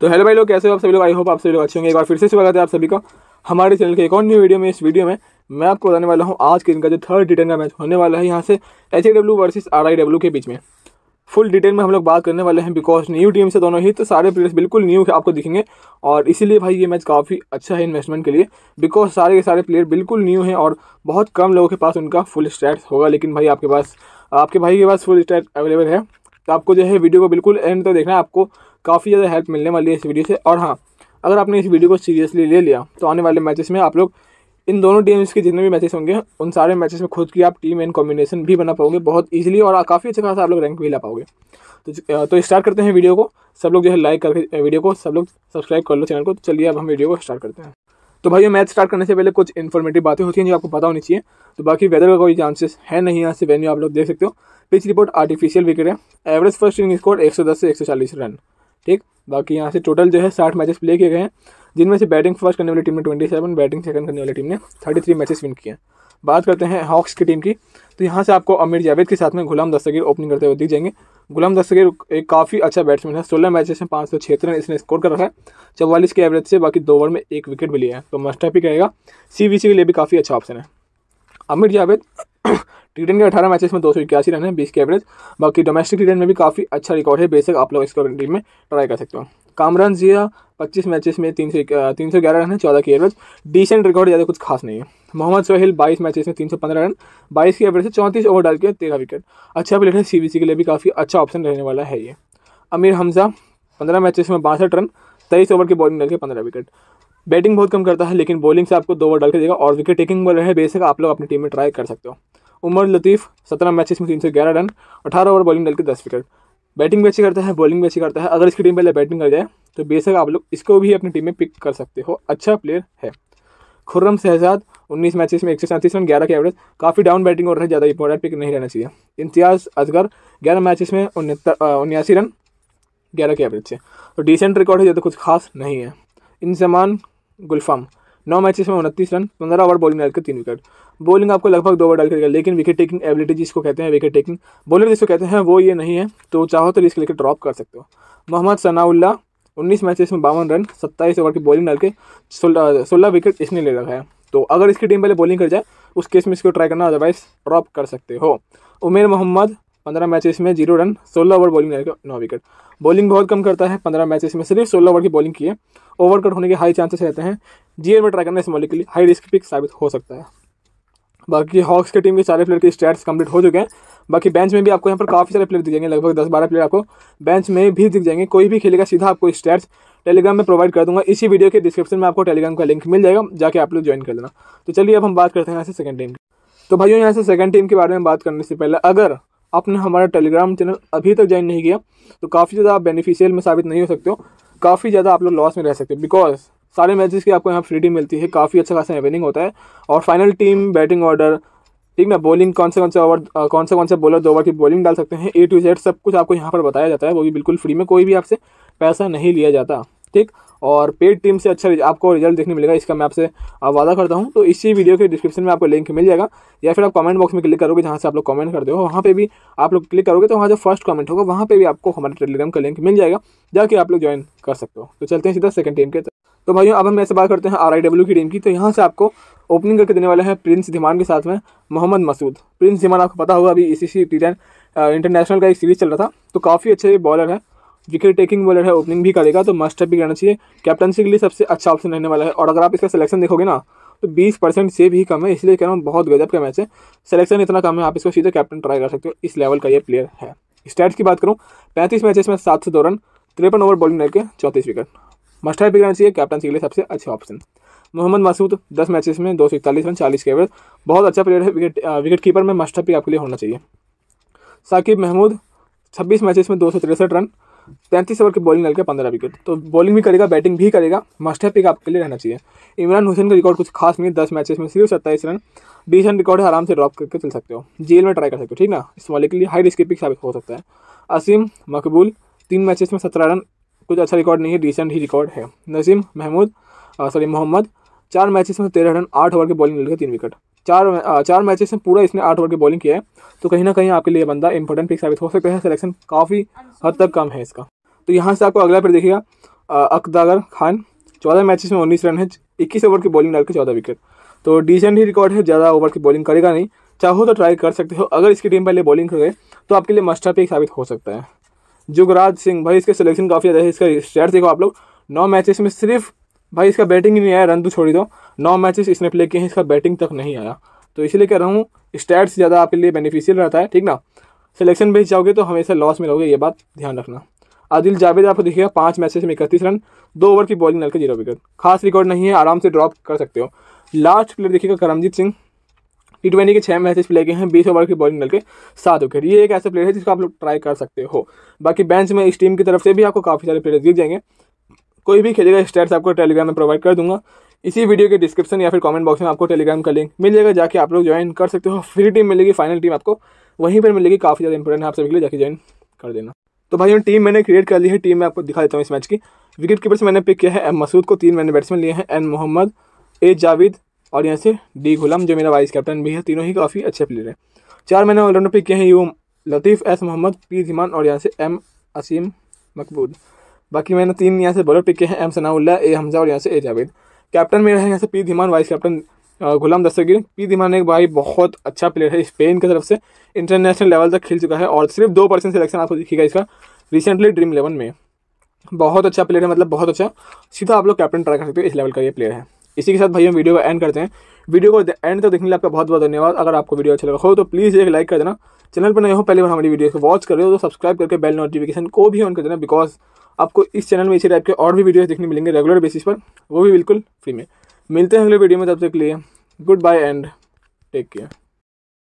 तो हेलो भाई लोग कैसे हो आप सभी लोग आई होप आप सभी लोग अच्छे होंगे एक बार फिर से स्वागत है आप सभी का हमारे चैनल के एक और न्यू वीडियो में इस वीडियो में मैं आपको बताने वाला हूँ आज के दिन का जो थर्ड डिटेन का मैच होने वाला है यहाँ से H A W versus R I W के बीच में फुल डिटेल में हम लोग बात करने वाले हैं बिकॉज न्यू टीम से दोनों ही तो सारे प्लेयर्स बिल्कुल न्यू आपको दिखेंगे और इसीलिए भाई ये मैच काफ़ी अच्छा है इन्वेस्टमेंट के लिए बिकॉज सारे के सारे प्लेयर बिल्कुल न्यू हैं और बहुत कम लोगों के पास उनका फुल स्टैट्स होगा लेकिन भाई आपके पास आपके भाई के पास फुल स्टैट अवेलेबल है तो आपको जो है वीडियो को बिल्कुल एंड तक देखना है आपको काफ़ी ज़्यादा हेल्प मिलने वाली है इस वीडियो से और हाँ अगर आपने इस वीडियो को सीरियसली ले लिया तो आने वाले मैचेस में आप लोग इन दोनों टीम्स के जितने भी मैचेस होंगे उन सारे मैचेस में खुद की आप टीम एंड कॉम्बिनेशन भी बना पाओगे बहुत ईजिली और काफ़ी अच्छा खासा आप लोग रैंक भी ला पाओगे तो तो स्टार्ट करते हैं वीडियो को सब लोग जो है लाइक करके वीडियो को सब लोग सब्सक्राइब कर लो चैनल को तो चलिए अब हम वीडियो को स्टार्ट करते हैं तो भाई मैच स्टार्ट करने से पहले कुछ इन्फॉर्मेटिव बातें होती हैं जो आपको पता होनी चाहिए तो बाकी वेदर का कोई चांसेस है नहीं यहाँ से वेन्यू आप लोग देख सकते हो पिच रिपोर्ट आर्टिफिशियल विकेट है एवरेज फर्स्ट इनिंग स्कोर 110 से 140 रन ठीक बाकी यहाँ से टोटल जो है साठ मैचेस प्ले किए गए हैं जिनमें से बैटिंग फर्स्ट करने वाली टीम ने ट्वेंटी सेवन बैटिंग सेकंड करने वाली टीम ने थर्टी थ्री मैचेस विन किए हैं बात करते हैं हॉक्स की टीम की तो यहाँ से आपको अमीर जावेद के साथ में गुलाम दस्तगीर ओपनिंग करते हुए दिख जाएंगे गुलाम दस्तगीर एक काफ़ी अच्छा बैट्समैन है सोलह मैचेस में पाँच सौ छिहत्तर रन इसने स्कोर कर रखा है चवालीस के एवरेज से बाकी दो ओवर में एक विकेट भी लिया है तो मस्टअप ही कहेगा सी के लिए भी काफ़ी अच्छा ऑप्शन है अमीर जावेद टी के अठारह मैचेस में दो सौ इक्यासी रन है बीस के एवरेज बाकी डोमेस्टिक टी में भी काफ़ी अच्छा रिकॉर्ड है बेशक आप लोग इसको टीम में ट्राई कर सकते हो कामरान जिया पच्चीस मैचेस में तीन सौ तीन सौ ग्यारह रन है चौदह की एवरेज डिसेंट रिकॉर्ड ज़्यादा कुछ खास नहीं है मोहम्मद सोहेल बाईस मैचेस में तीन सौ पंद्रह रन बाईस की एवरेज से चौंतीस ओवर डाल के तेरह विकेट अच्छा प्लेयर है सी के लिए भी काफ़ी अच्छा ऑप्शन रहने वाला है ये अमीर हमजा पंद्रह मैचेस में बासठ रन तेईस ओवर की बॉलिंग डाल के पंद्रह विकेट बैटिंग बहुत कम करता है लेकिन बॉलिंग से आपको दो ओवर डाल के देगा और विकेट टेकिंग बॉलर है बेसिक आप लोग अपनी टीम में ट्राई कर सकते हो उमर लतीफ़ सत्रह मैचेस में तीन सौ ग्यारह रन अठारह ओवर बॉलिंग डाल के दस विकेट बैटिंग भी अच्छी करता है बॉलिंग भी अच्छी करता है अगर इसकी टीम पहले बैटिंग कर जाए तो बेशक आप लोग इसको भी अपनी टीम में पिक कर सकते हो अच्छा प्लेयर है खुर्रम शहजाद उन्नीस मैचेस में एक सौ सैंतीस रन ग्यारह के एवरेज काफ़ी डाउन बैटिंग और है ज़्यादा इंपॉर्टेंट पिक नहीं रहना चाहिए इम्तियाज़ अजगर ग्यारह मैचेस में उन्यासी रन ग्यारह के एवरेज से तो डिसेंट रिकॉर्ड है ज़्यादा तो कुछ खास नहीं है इंजमान गुलफाम नौ मैचेस में उनतीस रन पंद्रह ओवर बॉलिंग डालकर तीन विकेट बॉलिंग आपको लगभग दो ओवर डाल डालकर लेकिन विकेट टेकिंग एबिलिटी जिसको कहते हैं विकेट टेकिंग बॉलर जिसको कहते हैं वो ये नहीं है तो चाहो तो इसके लेकर ड्रॉप कर सकते हो मोहम्मद सनाउल्ला उन्नीस मैचेस में बावन रन सत्ताईस ओवर की बॉलिंग डाल के सोलह सोलह विकेट इसने ले रखा है तो अगर इसकी टीम पहले बॉलिंग कर जाए उस केस में इसको ट्राई करना अदरवाइज ड्रॉप कर सकते हो उमेर मोहम्मद पंद्रह मैचेस में जीरो रन सोलह ओवर बॉलिंग नौ विकेट बॉलिंग बहुत कम करता है पंद्रह मैचेस में सिर्फ सोलह ओवर की बॉलिंग की है ओवर कट होने के हाई चांसेस रहते हैं जीएन में ट्राई करना इस मॉलिक के लिए हाई रिस्क पिक साबित हो सकता है बाकी हॉक्स के टीम के सारे प्लेयर के स्टैट्स कंप्लीट हो चुके हैं बाकी बेंच में भी आपको यहाँ पर काफ़ी सारे प्लेयर दिख जाएंगे लगभग दस बारह प्लेयर आपको बेंच में भी दिख जाएंगे कोई भी खेलेगा सीधा आपको स्टैट्स टेलीग्राम में प्रोवाइड कर दूंगा इसी वीडियो के डिस्क्रिप्शन में आपको टेलीग्राम का लिंक मिल जाएगा जाके आप लोग ज्वाइन कर देना तो चलिए अब हम बात करते हैं यहाँ से सेकंड टीम की तो भाइयों यहाँ से सेकंड टीम के बारे में बात करने से पहले अगर आपने हमारा टेलीग्राम चैनल अभी तक ज्वाइन नहीं किया तो काफ़ी ज़्यादा आप बेनिफिशियल में साबित नहीं हो सकते हो काफ़ी ज़्यादा आप लोग लॉस में रह सकते हो बिकॉज सारे मैचेस की आपको यहाँ फ्री टीम मिलती है काफ़ी अच्छा खासा विनिंग होता है और फाइनल टीम बैटिंग ऑर्डर ठीक ना बॉलिंग कौन से कौन से ओवर कौन से कौन से बॉलर दो ओवर की बॉलिंग डाल सकते हैं ए टू जेड सब कुछ आपको यहाँ पर बताया जाता है वो भी बिल्कुल फ्री में कोई भी आपसे पैसा नहीं लिया जाता ठीक और पेड टीम से अच्छा आपको रिजल्ट देखने मिलेगा इसका मैं आपसे वादा करता हूँ तो इसी वीडियो के डिस्क्रिप्शन में आपको लिंक मिल जाएगा या फिर आप कमेंट बॉक्स में क्लिक करोगे जहाँ से आप लोग कमेंट करते हो वहाँ पे भी आप लोग क्लिक करोगे तो वहाँ जो फर्स्ट कमेंट होगा वहाँ पे भी आपको हमारे टेलीग्राम का लिंक मिल जाएगा जाके आप लोग ज्वाइन कर सकते हो तो चलते हैं सीधा सेकंड टीम के तो भाइयों अब हम ऐसे बात करते हैं आर की टीम की तो यहाँ से आपको ओपनिंग करके देने वाले हैं प्रिंस धीमान के साथ में मोहम्मद मसूद प्रिंस धीमान आपको पता होगा अभी इसी टी इंटरनेशनल का एक सीरीज चल रहा था तो काफ़ी अच्छे बॉलर है विकेट टेकिंग बॉलर है ओपनिंग भी करेगा तो मस्ट भी करना चाहिए कैप्टनसी के लिए सबसे अच्छा ऑप्शन रहने वाला है और अगर आप इसका सिलेक्शन देखोगे ना तो 20 परसेंट से भी कम है इसलिए कह रहा हूँ बहुत गजब का मैच है सिलेक्शन इतना कम है आप इसको सीधे कैप्टन ट्राई कर सकते हो इस लेवल का ये प्लेयर है स्टैट्स की बात करूँ पैंतीस मैचेस में सात सौ दो रन तिरपन ओवर बॉलिंग करके चौंतीस विकेट मस्ट है बिगड़ना चाहिए कैप्टनसी के लिए सबसे अच्छा ऑप्शन मोहम्मद मसूद दस मैचेस में दो सौ इकतालीस रन चालीस के ओवर बहुत अच्छा प्लेयर है विकेट विकेट कीपर में मस्ट है आपके लिए होना चाहिए साकिब महमूद छब्बीस मैचेस में दो सौ तिरसठ रन तैंतीस ओवर की बॉलिंग डाल के पंद्रह विकेट तो बॉलिंग भी करेगा बैटिंग भी करेगा मस्ट है पिक आपके लिए रहना चाहिए इमरान हुसैन का रिकॉर्ड कुछ खास नहीं है दस मैचेस में सिर्फ सत्ताईस रन डिसेंट रिकॉर्ड है आराम से ड्रॉप करके चल सकते हो जेल में ट्राई कर सकते हो ठीक ना इस वाले के लिए हाई रिस्क पिक साबित हो सकता है असीम मकबूल तीन मैचेस में सत्रह रन कुछ अच्छा रिकॉर्ड नहीं है डिसेंट ही रिकॉर्ड है नसीम महमूद सॉरी मोहम्मद चार मैचेस में तेरह रन आठ ओवर की बॉलिंग मिलकर तीन विकेट चार चार मैचेस में पूरा इसने आठ ओवर की बॉलिंग किया है तो कहीं ना कहीं आपके लिए बंदा इंपॉर्टेंट पिक साबित हो सकता है सिलेक्शन काफ़ी हद तक कम है इसका तो यहाँ से आपको अगला पर देखिएगा अकदागर खान चौदह मैचेस में उन्नीस रन है इक्कीस ओवर की बॉलिंग डाल के चौदह विकेट तो डिसेंट ही रिकॉर्ड है ज़्यादा ओवर की बॉलिंग करेगा नहीं चाहो तो ट्राई कर सकते हो अगर इसकी टीम पहले बॉलिंग करे तो आपके लिए मस्टर पिक साबित हो सकता है जुगराज सिंह भाई इसके सिलेक्शन काफ़ी ज़्यादा है इसका स्टेट देखो आप लोग नौ मैचेस में सिर्फ भाई इसका बैटिंग ही नहीं आया रन तो छोड़ी दो नौ मैचेस इसने प्ले किए हैं इसका बैटिंग तक नहीं आया तो इसलिए कह रहा हूँ स्टैट्स ज़्यादा आपके लिए बेनिफिशियल रहता है ठीक ना सिलेक्शन भेज जाओगे तो हमेशा लॉस में रहोगे ये बात ध्यान रखना आदिल जावेद आपको दिखेगा पाँच मैचेस में इकतीस रन दो ओवर की बॉलिंग नल के जीरो विकेट खास रिकॉर्ड नहीं है आराम से ड्रॉप कर सकते हो लास्ट प्लेयर देखिएगा करमजीत सिंह टी ट्वेंटी के छः मैचेस प्ले गए हैं बीस ओवर की बॉलिंग नल के सात विकेट ये एक ऐसा प्लेयर है जिसको आप लोग ट्राई कर सकते हो बाकी बेंच में इस टीम की तरफ से भी आपको काफ़ी सारे प्लेयर दिख जाएंगे कोई भी खेलेगा स्टेट्स आपको टेलीग्राम में प्रोवाइड कर दूंगा इसी वीडियो के डिस्क्रिप्शन या फिर कमेंट बॉक्स में आपको टेलीग्राम का लिंक मिल जाएगा जाके आप लोग ज्वाइन कर सकते हो फ्री टीम मिलेगी फाइनल टीम आपको वहीं पर मिलेगी काफ़ी ज़्यादा इंपॉर्टेंट है आप सभी के लिए जाके ज्वाइन कर देना तो भाई टीम मैंने क्रिएट कर ली है टीम में आपको दिखा देता हूँ इस मैच की विकेट कीपर से मैंने पिक किया है एम मसूद को तीन मैंने बैट्समैन लिए हैं एन मोहम्मद ए जावेद और यहाँ से डी गुलाम जो मेरा वाइस कैप्टन भी है तीनों ही काफ़ी अच्छे प्लेयर हैं चार मैंने ऑलराउंडर पिक किए हैं U Latif S Mohammad P Dhiman और यहाँ से एम असीम मकबूद बाकी मैंने तीन यहाँ से बॉलर पिक किए हैं एम सनाउल्ला ए हमजा और यहाँ से ए जावेद कैप्टन मेरा है यहाँ से P Dhiman vice captain Ghulam Dastagir P Dhiman एक भाई बहुत अच्छा प्लेयर है स्पेन की तरफ से इंटरनेशनल लेवल तक खेल चुका है और सिर्फ दो परसेंट सिलेक्शन आपको दिखेगा इसका रिसेंटली ड्रीम इलेवन में बहुत अच्छा प्लेयर है मतलब बहुत अच्छा सीधा आप लोग कैप्टन ट्राई कर सकते हो इस लेवल का ये प्लेयर है इसी के साथ भाई हम वीडियो को एंड करते हैं वीडियो को एंड तक देखने के लिए आपका बहुत बहुत धन्यवाद अगर आपको वीडियो अच्छा लगा हो तो प्लीज़ एक लाइक कर देना चैनल पर नहीं हो पहले बार हमारी वीडियो को वॉच कर रहे हो तो सब्सक्राइब करके बेल नोटिफिकेशन को भी ऑन कर देना बिकॉज आपको इस चैनल में इसी टाइप के और भी वीडियोस देखने मिलेंगे रेगुलर बेसिस पर वो भी बिल्कुल फ्री में मिलते हैं अगले वीडियो में तब तक के लिए goodbye and take care